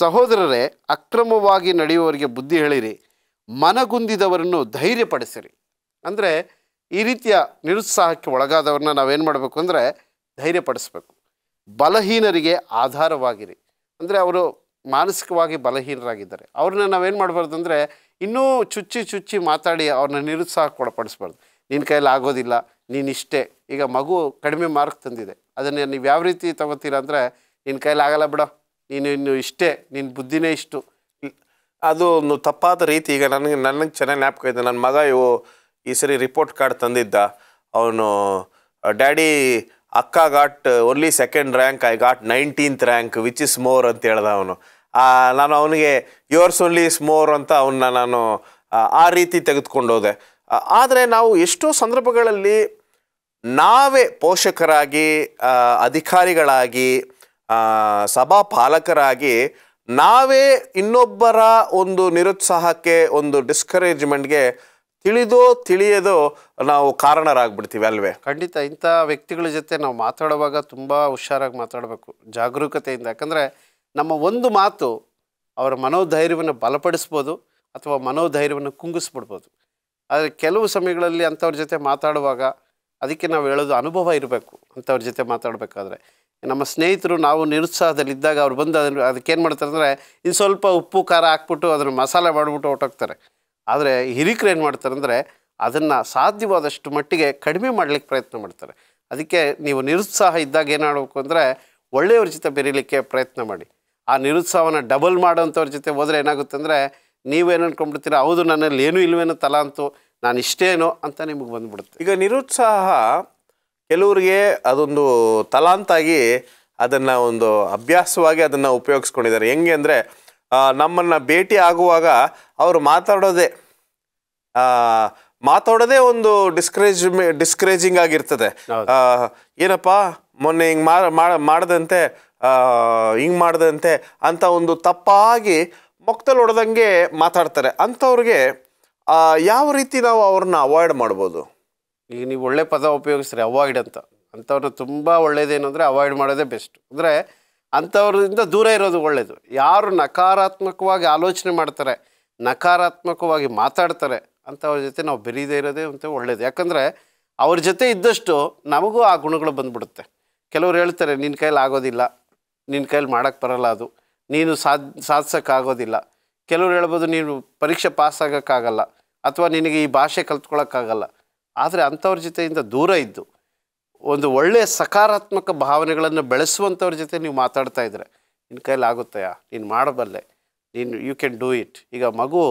ಸಹೋದರರೇ ಅಕ್ರಮವಾಗಿ ನಡೆಯುವವರಿಗೆ ಬುದ್ಧಿ ಹೇಳಿರಿ ಮನಗುಂದಿದವರನ್ನು ಧೈರ್ಯಪಡಿಸಿರಿ ಅಂದರೆ ಈ ರೀತಿಯ ನಿರುತ್ಸಾಹಕ್ಕೆ ಒಳಗಾದವ್ರನ್ನ ನಾವೇನು ಮಾಡಬೇಕು ಅಂದರೆ ಧೈರ್ಯಪಡಿಸ್ಬೇಕು ಬಲಹೀನರಿಗೆ ಆಧಾರವಾಗಿರಿ ಅಂದರೆ ಅವರು ಮಾನಸಿಕವಾಗಿ ಬಲಹೀನರಾಗಿದ್ದಾರೆ ಅವ್ರನ್ನ ನಾವೇನು ಮಾಡಬಾರ್ದು ಅಂದರೆ ಇನ್ನೂ ಚುಚ್ಚಿ ಚುಚ್ಚಿ ಮಾತಾಡಿ ಅವ್ರನ್ನ ನಿರುತ್ಸಾಹಕ್ಕೆ ಒಳಪಡಿಸ್ಬಾರ್ದು ನಿನ್ನ ಕೈಯಲ್ಲಿ ಆಗೋದಿಲ್ಲ ನೀನಿಷ್ಟೇ ಈಗ ಮಗು ಕಡಿಮೆ ಮಾರ್ಕ್ ತಂದಿದೆ ಅದನ್ನು ನೀವು ಯಾವ ರೀತಿ ತೊಗೋತೀರ ಅಂದರೆ ನಿನ್ನ ಕೈಲಿ ಆಗಲ್ಲ ಬಿಡ ನೀನು ಇನ್ನು ಇಷ್ಟೇ ನಿನ್ನ ಬುದ್ಧಿನೇ ಇಷ್ಟು ಅದು ಒಂದು ತಪ್ಪಾದ ರೀತಿ ಈಗ ನನಗೆ ನನಗೆ ಚೆನ್ನಾಗಿ ಜ್ಞಾಪಕ ಇದೆ ನನ್ನ ಮಗ ಇವು ಈ ಸರಿ ರಿಪೋರ್ಟ್ ಕಾರ್ಡ್ ತಂದಿದ್ದ ಅವನು ಡ್ಯಾಡಿ ಅಕ್ಕ got only second rank I got nineteenth rank which is more ಅಂತ ಹೇಳ್ದ ಅವನು ನಾನು ಅವನಿಗೆ ಯೋರ್ಸ್ ಓನ್ಲಿ ಇಸ್ ಮೋರ್ ಅಂತ ಅವನ್ನ ನಾನು ಆ ರೀತಿ ತೆಗೆದುಕೊಂಡೋದೆ ಆದರೆ ನಾವು ಎಷ್ಟೋ ಸಂದರ್ಭಗಳಲ್ಲಿ ನಾವೇ ಪೋಷಕರಾಗಿ ಅಧಿಕಾರಿಗಳಾಗಿ ಸಭಾ ಪಾಲಕರಾಗಿ ನಾವೇ ಇನ್ನೊಬ್ಬರ ಒಂದು ನಿರುತ್ಸಾಹಕ್ಕೆ ಒಂದು ಡಿಸ್ಕರೇಜ್ಮೆಂಟ್ಗೆ ತಿಳಿದೋ ತಿಳಿಯದೋ ನಾವು ಕಾರಣರಾಗ್ಬಿಡ್ತೀವಿ ಅಲ್ವೇ ಖಂಡಿತ ಇಂಥ ವ್ಯಕ್ತಿಗಳ ಜೊತೆ ನಾವು ಮಾತಾಡುವಾಗ ತುಂಬ ಹುಷಾರಾಗಿ ಮಾತಾಡಬೇಕು ಜಾಗರೂಕತೆಯಿಂದ ಯಾಕಂದರೆ ನಮ್ಮ ಒಂದು ಮಾತು ಅವರ ಮನೋಧೈರ್ಯವನ್ನು ಬಲಪಡಿಸ್ಬೋದು ಅಥವಾ ಮನೋಧೈರ್ಯವನ್ನು ಕುಂಗಿಸ್ಬಿಡ್ಬೋದು ಆದರೆ ಕೆಲವು ಸಮಯಗಳಲ್ಲಿ ಅಂಥವ್ರ ಜೊತೆ ಮಾತಾಡುವಾಗ ಅದಕ್ಕೆ ನಾವು ಹೇಳೋದು ಅನುಭವ ಇರಬೇಕು ಅಂಥವ್ರ ಜೊತೆ ಮಾತಾಡಬೇಕಾದ್ರೆ ನಮ್ಮ ಸ್ನೇಹಿತರು ನಾವು ನಿರುತ್ಸಾಹದಲ್ಲಿದ್ದಾಗ ಅವ್ರು ಬಂದು ಅದನ್ನು ಅದಕ್ಕೆ ಏನು ಮಾಡ್ತಾರೆ ಅಂದರೆ ಇನ್ನು ಸ್ವಲ್ಪ ಉಪ್ಪು ಖಾರ ಹಾಕ್ಬಿಟ್ಟು ಅದನ್ನು ಮಸಾಲೆ ಮಾಡಿಬಿಟ್ಟು ಹೊಟ್ಟೋಗ್ತಾರೆ ಆದರೆ ಹಿರಿಕರು ಏನು ಮಾಡ್ತಾರೆ ಅಂದರೆ ಅದನ್ನು ಸಾಧ್ಯವಾದಷ್ಟು ಮಟ್ಟಿಗೆ ಕಡಿಮೆ ಮಾಡಲಿಕ್ಕೆ ಪ್ರಯತ್ನ ಮಾಡ್ತಾರೆ ಅದಕ್ಕೆ ನೀವು ನಿರುತ್ಸಾಹ ಇದ್ದಾಗ ಏನು ಮಾಡಬೇಕು ಅಂದರೆ ಒಳ್ಳೆಯವ್ರ ಜೊತೆ ಬೆರೀಲಿಕ್ಕೆ ಪ್ರಯತ್ನ ಮಾಡಿ ಆ ನಿರುತ್ಸಾಹನ ಡಬಲ್ ಮಾಡೋಂಥವ್ರ ಜೊತೆ ಹೋದರೆ ಏನಾಗುತ್ತೆ ಅಂದರೆ ನೀವೇನು ಅಂದ್ಕೊಂಡ್ಬಿಡ್ತೀರ ಹೌದು ನನ್ನಲ್ಲಿ ಏನೂ ಇಲ್ವೇನೋ ತಲಾ ಅಂತೂ ನಾನು ಇಷ್ಟೇನೋ ಅಂತ ನಿಮಗೆ ಬಂದುಬಿಡುತ್ತೆ ಈಗ ನಿರುತ್ಸಾಹ ಕೆಲವರಿಗೆ ಅದೊಂದು ತಲಾಂತಾಗಿ ಅದನ್ನು ಒಂದು ಅಭ್ಯಾಸವಾಗಿ ಅದನ್ನು ಉಪಯೋಗಿಸ್ಕೊಂಡಿದ್ದಾರೆ ಹೆಂಗೆ ಅಂದರೆ ನಮ್ಮನ್ನು ಭೇಟಿ ಆಗುವಾಗ ಅವರು ಮಾತಾಡೋದೇ ಮಾತಾಡೋದೇ ಒಂದು ಡಿಸ್ಕರೇಜ್ ಡಿಸ್ಕರೇಜಿಂಗ್ ಆಗಿರ್ತದೆ ಏನಪ್ಪ ಮೊನ್ನೆ ಹಿಂಗೆ ಮಾಡದಂತೆ ಹಿಂಗೆ ಮಾಡ್ದಂತೆ ಅಂತ ಒಂದು ತಪ್ಪಾಗಿ ಮೊಕ್ತಲ್ಲಿ ಹೊಡೆದಂಗೆ ಮಾತಾಡ್ತಾರೆ ಅಂಥವ್ರಿಗೆ ಯಾವ ರೀತಿ ನಾವು ಅವ್ರನ್ನ ಅವಾಯ್ಡ್ ಮಾಡ್ಬೋದು ಈಗ ನೀವು ಒಳ್ಳೆ ಪದ ಉಪಯೋಗಿಸ್ರಿ ಅವಾಯ್ಡ್ ಅಂತ ಅಂಥವ್ರು ತುಂಬ ಒಳ್ಳೇದೇನು ಅಂದರೆ ಅವಾಯ್ಡ್ ಮಾಡೋದೇ ಬೆಸ್ಟ್ ಅಂದರೆ ಅಂಥವ್ರಿಂದ ದೂರ ಇರೋದು ಒಳ್ಳೆಯದು ಯಾರು ನಕಾರಾತ್ಮಕವಾಗಿ ಆಲೋಚನೆ ಮಾಡ್ತಾರೆ ನಕಾರಾತ್ಮಕವಾಗಿ ಮಾತಾಡ್ತಾರೆ ಅಂಥವ್ರ ಜೊತೆ ನಾವು ಬೆರೀದೇ ಇರೋದೇ ಅಂತ ಒಳ್ಳೇದು ಯಾಕಂದರೆ ಅವ್ರ ಜೊತೆ ಇದ್ದಷ್ಟು ನಮಗೂ ಆ ಗುಣಗಳು ಬಂದ್ಬಿಡುತ್ತೆ ಕೆಲವ್ರು ಹೇಳ್ತಾರೆ ನಿನ್ನ ಕೈಲಿ ಆಗೋದಿಲ್ಲ ನಿನ್ನ ಕೈಲಿ ಮಾಡೋಕ್ಕೆ ಬರಲ್ಲ ಅದು ನೀನು ಸಾಧ್ ಸಾಧಿಸೋಕ್ಕಾಗೋದಿಲ್ಲ ಕೆಲವ್ರು ಹೇಳ್ಬೋದು ನೀನು ಪರೀಕ್ಷೆ ಪಾಸ್ ಆಗೋಕ್ಕಾಗಲ್ಲ ಅಥವಾ ನಿನಗೆ ಈ ಭಾಷೆ ಕಲ್ತ್ಕೊಳ್ಳೋಕ್ಕಾಗಲ್ಲ ಆದರೆ ಅಂಥವ್ರ ಜೊತೆಯಿಂದ ದೂರ ಇದ್ದು ಒಂದು ಒಳ್ಳೆಯ ಸಕಾರಾತ್ಮಕ ಭಾವನೆಗಳನ್ನು ಬೆಳೆಸುವಂಥವ್ರ ಜೊತೆ ನೀವು ಮಾತಾಡ್ತಾ ಇದ್ರೆ ನಿನ್ನ ಕೈಲಿ ಆಗುತ್ತಯ ನೀನು ಮಾಡಬಲ್ಲೆ ನೀನು ಯು ಕ್ಯಾನ್ ಡೂ ಇಟ್ ಈಗ ಮಗು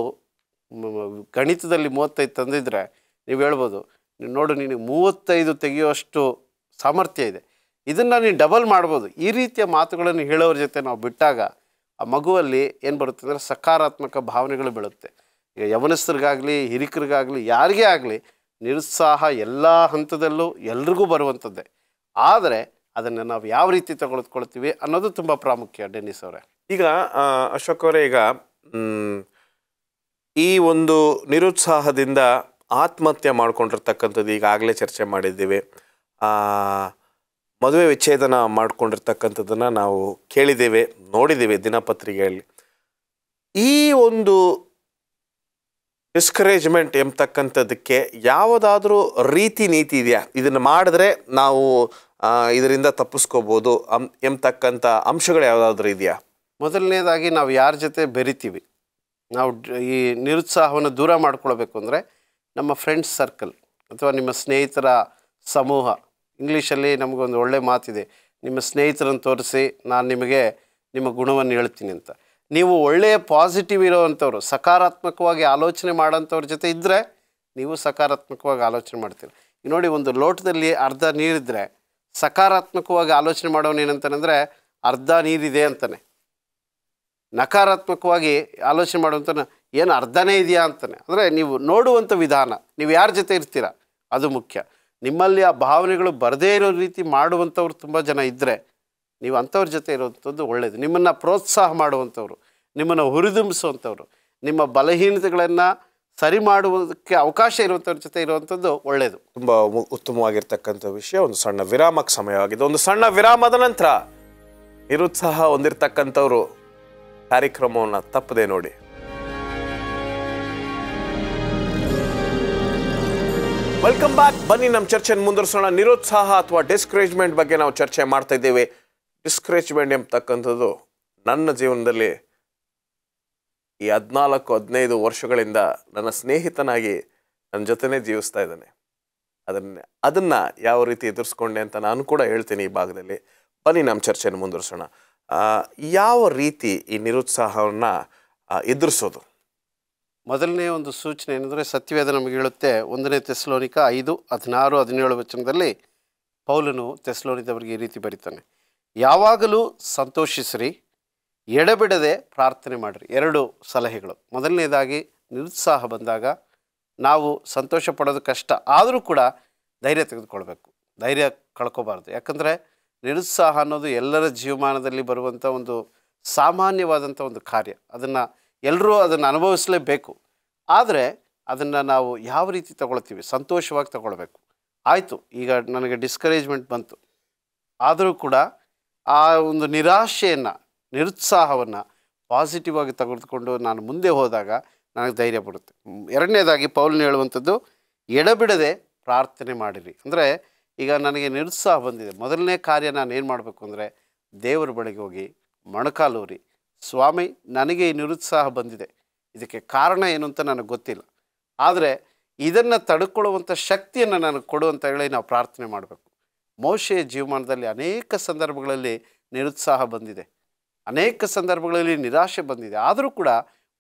ಗಣಿತದಲ್ಲಿ ಮೂವತ್ತೈದು ತಂದಿದ್ರೆ ನೀವು ಹೇಳ್ಬೋದು ನೀನು ನೋಡು ನಿನಗೆ ಮೂವತ್ತೈದು ತೆಗೆಯುವಷ್ಟು ಸಾಮರ್ಥ್ಯ ಇದೆ ಇದನ್ನು ನೀನು ಡಬಲ್ ಮಾಡ್ಬೋದು ಈ ರೀತಿಯ ಮಾತುಗಳನ್ನು ಹೇಳೋರ ಜೊತೆ ನಾವು ಬಿಟ್ಟಾಗ ಆ ಮಗುವಲ್ಲಿ ಏನು ಬರುತ್ತೆ ಅಂದರೆ ಸಕಾರಾತ್ಮಕ ಭಾವನೆಗಳು ಬೀಳುತ್ತೆ ಈಗ ಯವನಸ್ಥರಿಗಾಗಲಿ ಹಿರಿಕರಿಗಾಗಲಿ ಯಾರಿಗೇ ಆಗಲಿ ನಿರುತ್ಸಾಹ ಎಲ್ಲ ಹಂತದಲ್ಲೂ ಎಲ್ರಿಗೂ ಬರುವಂಥದ್ದೇ ಆದರೆ ಅದನ್ನು ನಾವು ಯಾವ ರೀತಿ ತಗೊಳ್ಕೊಳ್ತೀವಿ ಅನ್ನೋದು ತುಂಬ ಪ್ರಾಮುಖ್ಯ ಡೆನ್ನಿಸ್ ಅವರೇ ಈಗ ಅಶೋಕ್ ಅವರೇ ಈಗ ಈ ಒಂದು ನಿರುತ್ಸಾಹದಿಂದ ಆತ್ಮಹತ್ಯೆ ಮಾಡ್ಕೊಂಡಿರ್ತಕ್ಕಂಥದ್ದು ಈಗಾಗಲೇ ಚರ್ಚೆ ಮಾಡಿದ್ದೀವಿ ಮದುವೆ ವಿಚ್ಛೇದನ ಮಾಡಿಕೊಂಡಿರ್ತಕ್ಕಂಥದ್ದನ್ನು ನಾವು ಕೇಳಿದ್ದೇವೆ ನೋಡಿದ್ದೇವೆ ದಿನಪತ್ರಿಕೆಯಲ್ಲಿ ಈ ಒಂದು ಡಿಸ್ಕರೇಜ್ಮೆಂಟ್ ಎಂಬತಕ್ಕಂಥದ್ದಕ್ಕೆ ಯಾವುದಾದ್ರೂ ರೀತಿ ನೀತಿ ಇದೆಯಾ ಇದನ್ನು ಮಾಡಿದ್ರೆ ನಾವು ಇದರಿಂದ ತಪ್ಪಿಸ್ಕೋಬೋದು ಅಂ ಎಂಬತಕ್ಕಂಥ ಅಂಶಗಳು ಯಾವುದಾದ್ರೂ ಇದೆಯಾ ಮೊದಲನೇದಾಗಿ ನಾವು ಯಾರ ಜೊತೆ ಬೆರಿತೀವಿ ನಾವು ಈ ನಿರುತ್ಸಾಹವನ್ನು ದೂರ ಮಾಡ್ಕೊಳ್ಬೇಕು ಅಂದರೆ ನಮ್ಮ ಫ್ರೆಂಡ್ಸ್ ಸರ್ಕಲ್ ಅಥವಾ ನಿಮ್ಮ ಸ್ನೇಹಿತರ ಸಮೂಹ ಇಂಗ್ಲೀಷಲ್ಲಿ ನಮಗೊಂದು ಒಳ್ಳೆ ಮಾತಿದೆ ನಿಮ್ಮ ಸ್ನೇಹಿತರನ್ನು ತೋರಿಸಿ ನಾನು ನಿಮಗೆ ನಿಮ್ಮ ಗುಣವನ್ನು ಹೇಳ್ತೀನಿ ಅಂತ ನೀವು ಒಳ್ಳೆಯ ಪಾಸಿಟಿವ್ ಇರೋವಂಥವ್ರು ಸಕಾರಾತ್ಮಕವಾಗಿ ಆಲೋಚನೆ ಮಾಡೋಂಥವ್ರ ಜೊತೆ ಇದ್ದರೆ ನೀವು ಸಕಾರಾತ್ಮಕವಾಗಿ ಆಲೋಚನೆ ಮಾಡ್ತೀರಿ ನೋಡಿ ಒಂದು ಲೋಟದಲ್ಲಿ ಅರ್ಧ ನೀರಿದ್ದರೆ ಸಕಾರಾತ್ಮಕವಾಗಿ ಆಲೋಚನೆ ಮಾಡೋನು ಏನಂತಾನೆಂದರೆ ಅರ್ಧ ನೀರಿದೆ ಅಂತಾನೆ ನಕಾರಾತ್ಮಕವಾಗಿ ಆಲೋಚನೆ ಮಾಡುವಂಥ ಏನು ಅರ್ಧನೇ ಇದೆಯಾ ಅಂತಾನೆ ಅಂದರೆ ನೀವು ನೋಡುವಂಥ ವಿಧಾನ ನೀವು ಯಾರ ಜೊತೆ ಇರ್ತೀರ ಅದು ಮುಖ್ಯ ನಿಮ್ಮಲ್ಲಿ ಆ ಭಾವನೆಗಳು ಬರದೇ ಇರೋ ರೀತಿ ಮಾಡುವಂಥವ್ರು ತುಂಬ ಜನ ಇದ್ದರೆ ನೀವು ಅಂಥವ್ರ ಜೊತೆ ಇರುವಂಥದ್ದು ಒಳ್ಳೆಯದು ನಿಮ್ಮನ್ನು ಪ್ರೋತ್ಸಾಹ ಮಾಡುವಂಥವ್ರು ನಿಮ್ಮನ್ನು ಹುರಿದುಂಬಿಸುವಂಥವ್ರು ನಿಮ್ಮ ಬಲಹೀನತೆಗಳನ್ನು ಸರಿ ಮಾಡುವುದಕ್ಕೆ ಅವಕಾಶ ಇರುವಂಥವ್ರ ಜೊತೆ ಇರುವಂಥದ್ದು ಒಳ್ಳೆಯದು ತುಂಬ ಉತ್ತಮವಾಗಿರ್ತಕ್ಕಂಥ ವಿಷಯ ಒಂದು ಸಣ್ಣ ವಿರಾಮಕ್ಕೆ ಸಮಯವಾಗಿದೆ ಒಂದು ಸಣ್ಣ ವಿರಾಮದ ನಂತರ ನಿರುತ್ಸಾಹ ಹೊಂದಿರತಕ್ಕಂಥವ್ರು ಕಾರ್ಯಕ್ರಮವನ್ನು ತಪ್ಪದೆ ನೋಡಿ ವೆಲ್ಕಮ್ ಬ್ಯಾಕ್ ಬನ್ನಿ ನಮ್ಮ ಚರ್ಚೆಯನ್ನು ಮುಂದುವರಿಸೋಣ ನಿರುತ್ಸಾಹ ಅಥವಾ ಡಿಸ್ಕರೇಜ್ಮೆಂಟ್ ಬಗ್ಗೆ ನಾವು ಚರ್ಚೆ ಮಾಡ್ತಾ ಇದ್ದೇವೆ ಡಿಸ್ಕರೇಜ್ಮೆಂಟ್ ಎಂಬತಕ್ಕಂಥದ್ದು ನನ್ನ ಜೀವನದಲ್ಲಿ ಈ ಹದಿನಾಲ್ಕು ಹದಿನೈದು ವರ್ಷಗಳಿಂದ ನನ್ನ ಸ್ನೇಹಿತನಾಗಿ ನನ್ನ ಜೊತೆನೇ ಜೀವಿಸ್ತಾ ಇದ್ದಾನೆ ಅದನ್ನ ಅದನ್ನು ಯಾವ ರೀತಿ ಎದುರಿಸ್ಕೊಂಡೆ ಅಂತ ನಾನು ಕೂಡ ಹೇಳ್ತೀನಿ ಈ ಭಾಗದಲ್ಲಿ ಬನ್ನಿ ನಮ್ಮ ಚರ್ಚೆಯನ್ನು ಮುಂದುವರಿಸೋಣ ಯಾವ ರೀತಿ ಈ ನಿರುತ್ಸಾಹವನ್ನು ಎದುರಿಸೋದು ಮೊದಲನೇ ಒಂದು ಸೂಚನೆ ಏನಂದರೆ ಸತ್ಯವೇದ ನಮಗೆ ಹೇಳುತ್ತೆ ಒಂದನೇ ತೆಸ್ಲೋನಿಕ ಐದು ಹದಿನಾರು ಹದಿನೇಳು ವಚನದಲ್ಲಿ ಪೌಲನು ತೆಸ್ಲೋನಿದವರಿಗೆ ಈ ರೀತಿ ಬರೀತಾನೆ ಯಾವಾಗಲೂ ಸಂತೋಷಿಸ್ರಿ ಎಡೆಬಿಡದೆ ಪ್ರಾರ್ಥನೆ ಮಾಡಿರಿ ಎರಡು ಸಲಹೆಗಳು ಮೊದಲನೇದಾಗಿ ನಿರುತ್ಸಾಹ ಬಂದಾಗ ನಾವು ಸಂತೋಷ ಪಡೋದು ಕಷ್ಟ ಆದರೂ ಕೂಡ ಧೈರ್ಯ ತೆಗೆದುಕೊಳ್ಬೇಕು ಧೈರ್ಯ ಕಳ್ಕೋಬಾರ್ದು ಯಾಕಂದರೆ ನಿರುತ್ಸಾಹ ಅನ್ನೋದು ಎಲ್ಲರ ಜೀವಮಾನದಲ್ಲಿ ಬರುವಂಥ ಒಂದು ಸಾಮಾನ್ಯವಾದಂಥ ಒಂದು ಕಾರ್ಯ ಅದನ್ನು ಎಲ್ಲರೂ ಅದನ್ನು ಅನುಭವಿಸಲೇಬೇಕು ಆದರೆ ಅದನ್ನು ನಾವು ಯಾವ ರೀತಿ ತಗೊಳ್ತೀವಿ ಸಂತೋಷವಾಗಿ ತಗೊಳ್ಬೇಕು ಆಯಿತು ಈಗ ನನಗೆ ಡಿಸ್ಕರೇಜ್ಮೆಂಟ್ ಬಂತು ಆದರೂ ಕೂಡ ಆ ಒಂದು ನಿರಾಶೆಯನ್ನು ನಿರುತ್ಸಾಹವನ್ನು ಪಾಸಿಟಿವ್ ಆಗಿ ತೆಗೆದುಕೊಂಡು ನಾನು ಮುಂದೆ ಹೋದಾಗ ನನಗೆ ಧೈರ್ಯ ಬರುತ್ತೆ ಎರಡನೇದಾಗಿ ಪೌಲ್ನ ಹೇಳುವಂಥದ್ದು ಎಡಬಿಡದೆ ಪ್ರಾರ್ಥನೆ ಮಾಡಿರಿ ಅಂದರೆ ಈಗ ನನಗೆ ನಿರುತ್ಸಾಹ ಬಂದಿದೆ ಮೊದಲನೇ ಕಾರ್ಯ ನಾನು ಏನು ಮಾಡಬೇಕು ಅಂದರೆ ದೇವರ ಬಳಿಗೆ ಹೋಗಿ ಮೊಣಕಾಲೂರಿ ಸ್ವಾಮಿ ನನಗೆ ಈ ನಿರುತ್ಸಾಹ ಬಂದಿದೆ ಇದಕ್ಕೆ ಕಾರಣ ಏನು ಅಂತ ನನಗೆ ಗೊತ್ತಿಲ್ಲ ಆದರೆ ಇದನ್ನು ತಡ್ಕೊಳ್ಳುವಂಥ ಶಕ್ತಿಯನ್ನು ನನಗೆ ಕೊಡು ಅಂತ ಹೇಳಿ ನಾವು ಪ್ರಾರ್ಥನೆ ಮಾಡಬೇಕು ಮೋಶೆಯ ಜೀವಮಾನದಲ್ಲಿ ಅನೇಕ ಸಂದರ್ಭಗಳಲ್ಲಿ ನಿರುತ್ಸಾಹ ಬಂದಿದೆ ಅನೇಕ ಸಂದರ್ಭಗಳಲ್ಲಿ ನಿರಾಶೆ ಬಂದಿದೆ ಆದರೂ ಕೂಡ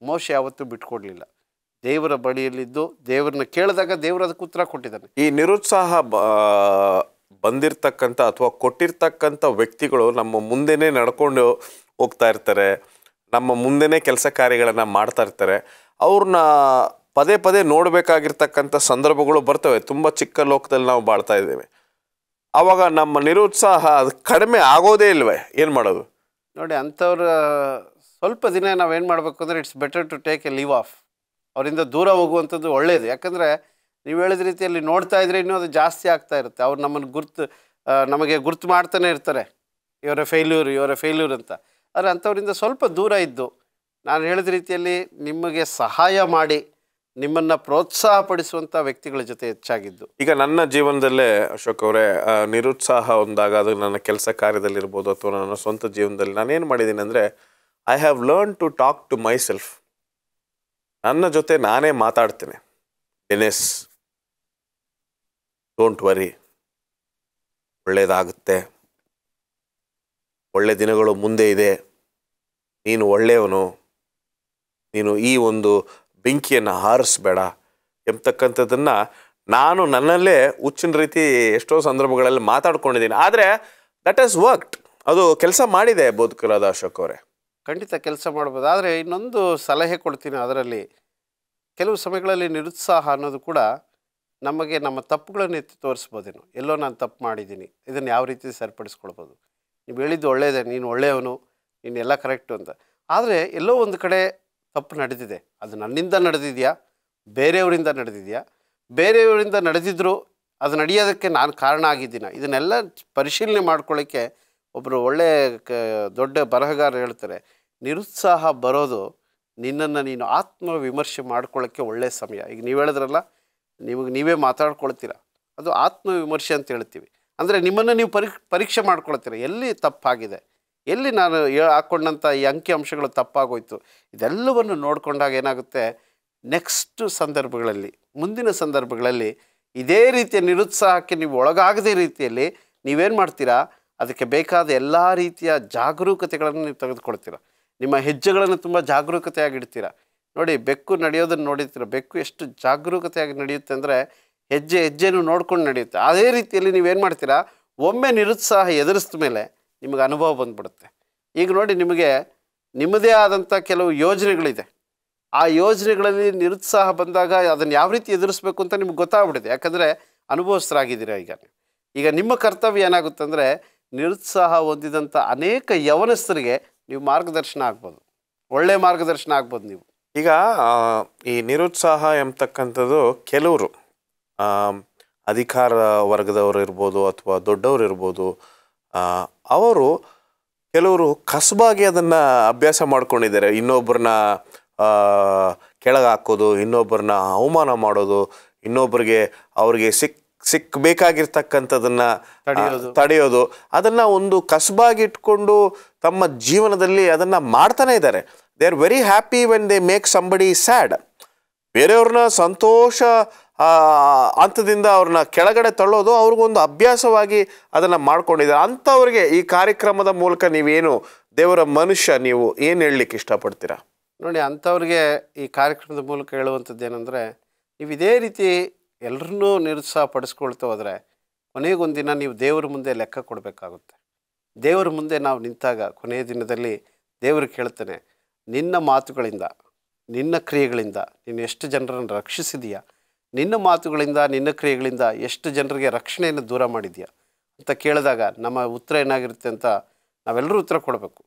ಮೋಶೆ ಯಾವತ್ತೂ ಬಿಟ್ಕೊಡಲಿಲ್ಲ ದೇವರ ಬಳಿಯಲ್ಲಿದ್ದು ದೇವರನ್ನ ಕೇಳಿದಾಗ ದೇವರು ಅದಕ್ಕೆ ಉತ್ತರ ಕೊಟ್ಟಿದ್ದಾನೆ ಈ ನಿರುತ್ಸಾಹ ಬಂದಿರತಕ್ಕಂಥ ಅಥವಾ ಕೊಟ್ಟಿರ್ತಕ್ಕಂಥ ವ್ಯಕ್ತಿಗಳು ನಮ್ಮ ಮುಂದೆನೇ ನಡ್ಕೊಂಡು ಹೋಗ್ತಾ ಇರ್ತಾರೆ ನಮ್ಮ ಮುಂದೆನೇ ಕೆಲಸ ಕಾರ್ಯಗಳನ್ನು ಮಾಡ್ತಾ ಇರ್ತಾರೆ ಅವ್ರನ್ನ ಪದೇ ಪದೇ ನೋಡಬೇಕಾಗಿರ್ತಕ್ಕಂಥ ಸಂದರ್ಭಗಳು ಬರ್ತವೆ ತುಂಬ ಚಿಕ್ಕ ಲೋಕದಲ್ಲಿ ನಾವು ಬಾಳ್ತಾ ಇದ್ದೇವೆ ಆವಾಗ ನಮ್ಮ ನಿರುತ್ಸಾಹ ಅದು ಕಡಿಮೆ ಆಗೋದೇ ಇಲ್ವೇ ಏನು ಮಾಡೋದು ನೋಡಿ ಅಂಥವ್ರ ಸ್ವಲ್ಪ ದಿನ ನಾವೇನು ಮಾಡಬೇಕು ಅಂದರೆ it's better to take a leave off ಅವರಿಂದ ದೂರ ಹೋಗುವಂಥದ್ದು ಒಳ್ಳೆಯದು ಯಾಕಂದರೆ ನೀವು ಹೇಳಿದ ರೀತಿಯಲ್ಲಿ ನೋಡ್ತಾ ಇದ್ರೆ ಇನ್ನೂ ಅದು ಜಾಸ್ತಿ ಆಗ್ತಾ ಇರುತ್ತೆ ಅವ್ರು ನಮ್ಮನ್ನು ಗುರ್ತು ನಮಗೆ ಗುರ್ತು ಮಾಡ್ತಾನೆ ಇರ್ತಾರೆ ಇವರ ಫೇಲ್ಯೂರ್ ಇವರ ಫೇಲ್ಯೂರ್ ಅಂತ ಆದರೆ ಅಂಥವರಿಂದ ಸ್ವಲ್ಪ ದೂರ ಇದ್ದು ನಾನು ಹೇಳಿದ ರೀತಿಯಲ್ಲಿ ನಿಮಗೆ ಸಹಾಯ ಮಾಡಿ ನಿಮ್ಮನ್ನ ಪಡಿಸುವಂತ ವ್ಯಕ್ತಿಗಳ ಜೊತೆ ಹೆಚ್ಚಾಗಿದ್ದು ಈಗ ನನ್ನ ಜೀವನದಲ್ಲೇ ಅಶೋಕ್ ಅವರೇ ನಿರುತ್ಸಾಹ ಒಂದಾಗ ಅದು ನನ್ನ ಕೆಲಸ ಕಾರ್ಯದಲ್ಲಿರ್ಬೋದು ಅಥವಾ ನನ್ನ ಸ್ವಂತ ಜೀವನದಲ್ಲಿ ನಾನೇನು ಮಾಡಿದ್ದೀನಿ ಅಂದರೆ I have learn to talk to myself ನನ್ನ ಜೊತೆ ನಾನೇ ಮಾತಾಡ್ತೇನೆ ಡೆನೆಸ್ ಡೋಂಟ್ ವರಿ ಒಳ್ಳೆಯದಾಗುತ್ತೆ ಒಳ್ಳೆ ದಿನಗಳು ಮುಂದೆ ಇದೆ ನೀನು ಒಳ್ಳೆಯವನು ನೀನು ಈ ಒಂದು ಬೆಂಕಿಯನ್ನು ಹಾರಿಸ್ಬೇಡ ಎಂಬತಕ್ಕಂಥದ್ದನ್ನು ನಾನು ನನ್ನಲ್ಲೇ ಹುಚ್ಚಿನ ರೀತಿ ಎಷ್ಟೋ ಸಂದರ್ಭಗಳಲ್ಲಿ ಮಾತಾಡ್ಕೊಂಡಿದ್ದೀನಿ ಆದರೆ ದಟ್ ಆಸ್ ವರ್ಕ್ಡ್ ಅದು ಕೆಲಸ ಮಾಡಿದೆ ಬೋಧಕರಾದ ಅಶೋಕ್ ಅವರೇ ಖಂಡಿತ ಕೆಲಸ ಮಾಡ್ಬೋದು ಆದರೆ ಇನ್ನೊಂದು ಸಲಹೆ ಕೊಡ್ತೀನಿ ಅದರಲ್ಲಿ ಕೆಲವು ಸಮಯಗಳಲ್ಲಿ ನಿರುತ್ಸಾಹ ಅನ್ನೋದು ಕೂಡ ನಮಗೆ ನಮ್ಮ ತಪ್ಪುಗಳನ್ನು ಎತ್ತಿ ತೋರಿಸ್ಬೋದೇನು ಎಲ್ಲೋ ನಾನು ತಪ್ಪು ಮಾಡಿದ್ದೀನಿ ಇದನ್ನು ಯಾವ ರೀತಿ ಸರಿಪಡಿಸ್ಕೊಳ್ಬೋದು ನೀವು ಹೇಳಿದ್ದು ಒಳ್ಳೆಯದೇ ನೀನು ಒಳ್ಳೆಯವನು ನೀನು ಎಲ್ಲ ಕರೆಕ್ಟು ಅಂತ ಆದರೆ ಎಲ್ಲೋ ಒಂದು ಕಡೆ ತಪ್ಪು ನಡೆದಿದೆ ಅದು ನನ್ನಿಂದ ನಡೆದಿದೆಯಾ ಬೇರೆಯವರಿಂದ ನಡೆದಿದೆಯಾ ಬೇರೆಯವರಿಂದ ನಡೆದಿದ್ದರೂ ಅದು ನಡೆಯೋದಕ್ಕೆ ನಾನು ಕಾರಣ ಆಗಿದ್ದೀನ ಇದನ್ನೆಲ್ಲ ಪರಿಶೀಲನೆ ಮಾಡ್ಕೊಳ್ಳೋಕ್ಕೆ ಒಬ್ಬರು ಒಳ್ಳೆಯ ಕ ದೊಡ್ಡ ಬರಹಗಾರ ಹೇಳ್ತಾರೆ ನಿರುತ್ಸಾಹ ಬರೋದು ನಿನ್ನನ್ನು ನೀನು ಆತ್ಮ ವಿಮರ್ಶೆ ಮಾಡ್ಕೊಳ್ಳೋಕ್ಕೆ ಒಳ್ಳೆಯ ಸಮಯ ಈಗ ನೀವು ಹೇಳಿದ್ರಲ್ಲ ನಿಮಗೆ ನೀವೇ ಮಾತಾಡ್ಕೊಳ್ತೀರ ಅದು ಆತ್ಮವಿಮರ್ಶೆ ಅಂತ ಹೇಳ್ತೀವಿ ಅಂದರೆ ನಿಮ್ಮನ್ನು ನೀವು ಪರಿ ಪರೀಕ್ಷೆ ಮಾಡ್ಕೊಳ್ತೀರ ಎಲ್ಲಿ ತಪ್ಪಾಗಿದೆ ಎಲ್ಲಿ ನಾನು ಹಾಕ್ಕೊಂಡಂಥ ಈ ಅಂಕಿಅಂಶಗಳು ತಪ್ಪಾಗೋಯ್ತು ಇದೆಲ್ಲವನ್ನು ನೋಡಿಕೊಂಡಾಗ ಏನಾಗುತ್ತೆ ನೆಕ್ಸ್ಟ್ ಸಂದರ್ಭಗಳಲ್ಲಿ ಮುಂದಿನ ಸಂದರ್ಭಗಳಲ್ಲಿ ಇದೇ ರೀತಿಯ ನಿರುತ್ಸಾಹಕ್ಕೆ ನೀವು ಒಳಗಾಗದೇ ರೀತಿಯಲ್ಲಿ ನೀವೇನು ಮಾಡ್ತೀರಾ ಅದಕ್ಕೆ ಬೇಕಾದ ಎಲ್ಲ ರೀತಿಯ ಜಾಗರೂಕತೆಗಳನ್ನು ನೀವು ತೆಗೆದುಕೊಳ್ತೀರ ನಿಮ್ಮ ಹೆಜ್ಜೆಗಳನ್ನು ತುಂಬ ಜಾಗರೂಕತೆಯಾಗಿ ನೋಡಿ ಬೆಕ್ಕು ನಡೆಯೋದನ್ನು ನೋಡಿರ್ತೀರ ಬೆಕ್ಕು ಎಷ್ಟು ಜಾಗರೂಕತೆಯಾಗಿ ನಡೆಯುತ್ತೆ ಅಂದರೆ ಹೆಜ್ಜೆ ಹೆಜ್ಜೆಯನ್ನು ನೋಡ್ಕೊಂಡು ನಡೆಯುತ್ತೆ ಅದೇ ರೀತಿಯಲ್ಲಿ ನೀವೇನು ಮಾಡ್ತೀರಾ ಒಮ್ಮೆ ನಿರುತ್ಸಾಹ ಎದುರಿಸಿದ ಮೇಲೆ ನಿಮಗೆ ಅನುಭವ ಬಂದ್ಬಿಡುತ್ತೆ ಈಗ ನೋಡಿ ನಿಮಗೆ ನಿಮ್ಮದೇ ಆದಂಥ ಕೆಲವು ಯೋಜನೆಗಳಿದೆ ಆ ಯೋಜನೆಗಳಲ್ಲಿ ನಿರುತ್ಸಾಹ ಬಂದಾಗ ಅದನ್ನು ಯಾವ ರೀತಿ ಎದುರಿಸ್ಬೇಕು ಅಂತ ನಿಮ್ಗೆ ಗೊತ್ತಾಗ್ಬಿಟ್ಟಿದೆ ಯಾಕಂದರೆ ಅನುಭವಸ್ಥರಾಗಿದ್ದೀರಾ ಈಗ ಈಗ ನಿಮ್ಮ ಕರ್ತವ್ಯ ಅಂದರೆ ನಿರುತ್ಸಾಹ ಹೊಂದಿದಂಥ ಅನೇಕ ಯವನಸ್ಥರಿಗೆ ನೀವು ಮಾರ್ಗದರ್ಶನ ಆಗ್ಬೋದು ಒಳ್ಳೆಯ ಮಾರ್ಗದರ್ಶನ ಆಗ್ಬೋದು ನೀವು ಈಗ ಈ ನಿರುತ್ಸಾಹ ಎಂಬತಕ್ಕಂಥದ್ದು ಕೆಲವರು ಅಧಿಕಾರ ವರ್ಗದವರು ಇರ್ಬೋದು ಅಥವಾ ದೊಡ್ಡವರು ಇರ್ಬೋದು ಅವರು ಕೆಲವರು ಕಸಬಾಗಿ ಅದನ್ನು ಅಭ್ಯಾಸ ಮಾಡ್ಕೊಂಡಿದ್ದಾರೆ ಇನ್ನೊಬ್ಬರನ್ನ ಕೆಳಗೆ ಹಾಕೋದು ಇನ್ನೊಬ್ಬರನ್ನ ಅವಮಾನ ಮಾಡೋದು ಇನ್ನೊಬ್ಬರಿಗೆ ಅವ್ರಿಗೆ ಸಿಕ್ ಸಿಕ್ಕಬೇಕಾಗಿರ್ತಕ್ಕಂಥದ್ದನ್ನು ತಡೆಯೋದು ಅದನ್ನು ಒಂದು ಕಸಬಾಗಿ ಇಟ್ಕೊಂಡು ತಮ್ಮ ಜೀವನದಲ್ಲಿ ಅದನ್ನು ಮಾಡ್ತಾನೆ ಇದ್ದಾರೆ they are very happy when they make somebody sad ಬೇರೆಯವ್ರನ್ನ ಸಂತೋಷ ಹಂತದಿಂದ ಅವ್ರನ್ನ ಕೆಳಗಡೆ ತಳ್ಳೋದು ಅವ್ರಿಗೊಂದು ಅಭ್ಯಾಸವಾಗಿ ಅದನ್ನು ಮಾಡ್ಕೊಂಡಿದ್ದಾರೆ ಅಂಥವ್ರಿಗೆ ಈ ಕಾರ್ಯಕ್ರಮದ ಮೂಲಕ ನೀವೇನು ದೇವರ ಮನುಷ್ಯ ನೀವು ಏನು ಹೇಳಲಿಕ್ಕೆ ಇಷ್ಟಪಡ್ತೀರಾ ನೋಡಿ ಅಂಥವ್ರಿಗೆ ಈ ಕಾರ್ಯಕ್ರಮದ ಮೂಲಕ ಹೇಳುವಂಥದ್ದು ಏನಂದರೆ ನೀವು ಇದೇ ರೀತಿ ಎಲ್ಲರನ್ನೂ ನಿರುತ್ಸಾಹ ಪಡಿಸ್ಕೊಳ್ತಾ ಹೋದರೆ ಕೊನೆಗೊಂದಿನ ನೀವು ದೇವರ ಮುಂದೆ ಲೆಕ್ಕ ಕೊಡಬೇಕಾಗುತ್ತೆ ದೇವರ ಮುಂದೆ ನಾವು ನಿಂತಾಗ ಕೊನೆಯ ದಿನದಲ್ಲಿ ದೇವರು ಕೇಳ್ತಾನೆ ನಿನ್ನ ಮಾತುಗಳಿಂದ ನಿನ್ನ ಕ್ರಿಯೆಗಳಿಂದ ನೀನು ಎಷ್ಟು ಜನರನ್ನು ರಕ್ಷಿಸಿದೀಯಾ ನಿನ್ನ ಮಾತುಗಳಿಂದ ನಿನ್ನ ಕ್ರಿಯೆಗಳಿಂದ ಎಷ್ಟು ಜನರಿಗೆ ರಕ್ಷಣೆಯನ್ನು ದೂರ ಮಾಡಿದೆಯಾ ಅಂತ ಕೇಳಿದಾಗ ನಮ್ಮ ಉತ್ತರ ಏನಾಗಿರುತ್ತೆ ಅಂತ ನಾವೆಲ್ಲರೂ ಉತ್ತರ ಕೊಡಬೇಕು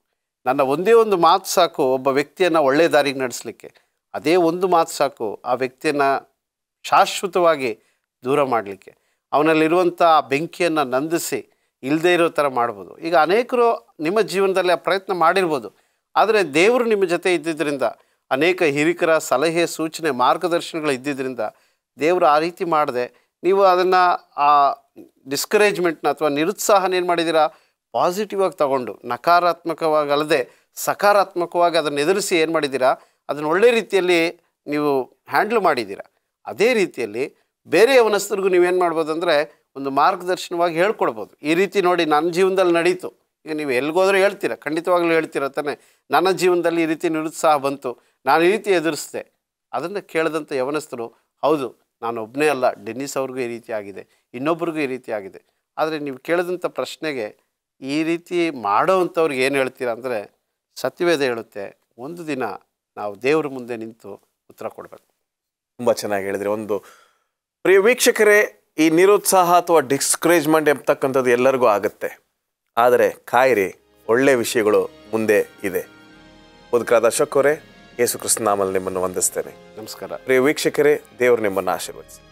ನನ್ನ ಒಂದೇ ಒಂದು ಮಾತು ಸಾಕು ಒಬ್ಬ ವ್ಯಕ್ತಿಯನ್ನು ಒಳ್ಳೆಯ ದಾರಿಗೆ ನಡೆಸಲಿಕ್ಕೆ ಅದೇ ಒಂದು ಮಾತು ಸಾಕು ಆ ವ್ಯಕ್ತಿಯನ್ನು ಶಾಶ್ವತವಾಗಿ ದೂರ ಮಾಡಲಿಕ್ಕೆ ಅವನಲ್ಲಿರುವಂಥ ಬೆಂಕಿಯನ್ನು ನಂದಿಸಿ ಇಲ್ಲದೇ ಇರೋ ಥರ ಮಾಡ್ಬೋದು ಈಗ ಅನೇಕರು ನಿಮ್ಮ ಜೀವನದಲ್ಲಿ ಆ ಪ್ರಯತ್ನ ಮಾಡಿರ್ಬೋದು ಆದರೆ ದೇವರು ನಿಮ್ಮ ಜೊತೆ ಇದ್ದಿದ್ದರಿಂದ ಅನೇಕ ಹಿರಿಕರ ಸಲಹೆ ಸೂಚನೆ ಮಾರ್ಗದರ್ಶನಗಳು ಇದ್ದಿದ್ದರಿಂದ ದೇವರು ಆ ರೀತಿ ಮಾಡಿದೆ ನೀವು ಅದನ್ನು ಆ ಡಿಸ್ಕರೇಜ್ಮೆಂಟ್ನ ಅಥವಾ ನಿರುತ್ಸಾಹನ ಏನು ಮಾಡಿದ್ದೀರಾ ಪಾಸಿಟಿವ್ ಆಗಿ ತಗೊಂಡು ನಕಾರಾತ್ಮಕವಾಗಿ ಅಲ್ಲದೆ ಸಕಾರಾತ್ಮಕವಾಗಿ ಅದನ್ನು ಎದುರಿಸಿ ಏನು ಮಾಡಿದ್ದೀರಾ ಅದನ್ನು ಒಳ್ಳೆ ರೀತಿಯಲ್ಲಿ ನೀವು ಹ್ಯಾಂಡ್ಲ್ ಮಾಡಿದ್ದೀರಾ ಅದೇ ರೀತಿಯಲ್ಲಿ ಬೇರೆ ಯವನಸ್ಥರಿಗೂ ನೀವೇನು ಮಾಡ್ಬೋದು ಅಂದರೆ ಒಂದು ಮಾರ್ಗದರ್ಶನವಾಗಿ ಹೇಳ್ಕೊಡ್ಬೋದು ಈ ರೀತಿ ನೋಡಿ ನನ್ನ ಜೀವನದಲ್ಲಿ ನಡೀತು ಈಗ ನೀವು ಎಲ್ಲಿಗೋದ್ರೂ ಹೇಳ್ತೀರ ಖಂಡಿತವಾಗ್ಲೂ ಹೇಳ್ತೀರ ತಾನೆ ನನ್ನ ಜೀವನದಲ್ಲಿ ಈ ರೀತಿ ನಿರುತ್ಸಾಹ ಬಂತು ನಾನು ಈ ರೀತಿ ಎದುರಿಸಿದೆ ಅದನ್ನು ಕೇಳಿದಂಥ ಯವನಸ್ಥರು ಹೌದು ನಾನು ಒಬ್ಬನೇ ಅಲ್ಲ ಡೆನ್ನಿಸ್ ಅವ್ರಿಗೂ ಈ ರೀತಿ ಆಗಿದೆ ಇನ್ನೊಬ್ರಿಗೂ ಈ ರೀತಿ ಆಗಿದೆ ಆದರೆ ನೀವು ಕೇಳಿದಂಥ ಪ್ರಶ್ನೆಗೆ ಈ ರೀತಿ ಮಾಡೋವಂಥವ್ರಿಗೆ ಏನು ಹೇಳ್ತೀರಾ ಅಂದರೆ ಸತ್ಯವೇದ ಹೇಳುತ್ತೆ ಒಂದು ದಿನ ನಾವು ದೇವ್ರ ಮುಂದೆ ನಿಂತು ಉತ್ತರ ಕೊಡಬೇಕು ತುಂಬ ಚೆನ್ನಾಗಿ ಹೇಳಿದರೆ ಒಂದು ಪ್ರಿಯ ವೀಕ್ಷಕರೇ ಈ ನಿರುತ್ಸಾಹ ಅಥವಾ ಡಿಸ್ಕರೇಜ್ಮೆಂಟ್ ಎಂಬತಕ್ಕಂಥದ್ದು ಎಲ್ಲರಿಗೂ ಆಗುತ್ತೆ ಆದರೆ ಕಾಯಿರಿ ಒಳ್ಳೆಯ ವಿಷಯಗಳು ಮುಂದೆ ಇದೆ ಬದುಕರಾದ ಅಶೋಕ್ ಅವರೇ ಯೇಸು ಕ್ರಿಸ್ತನಾಮಲ್ಲಿ ನಿಮ್ಮನ್ನು ವಂದಿಸ್ತೇನೆ ನಮಸ್ಕಾರ ಪ್ರಿಯ ವೀಕ್ಷಕರೇ ದೇವರು ನಿಮ್ಮನ್ನು ಆಶೀರ್ವದಿಸಿ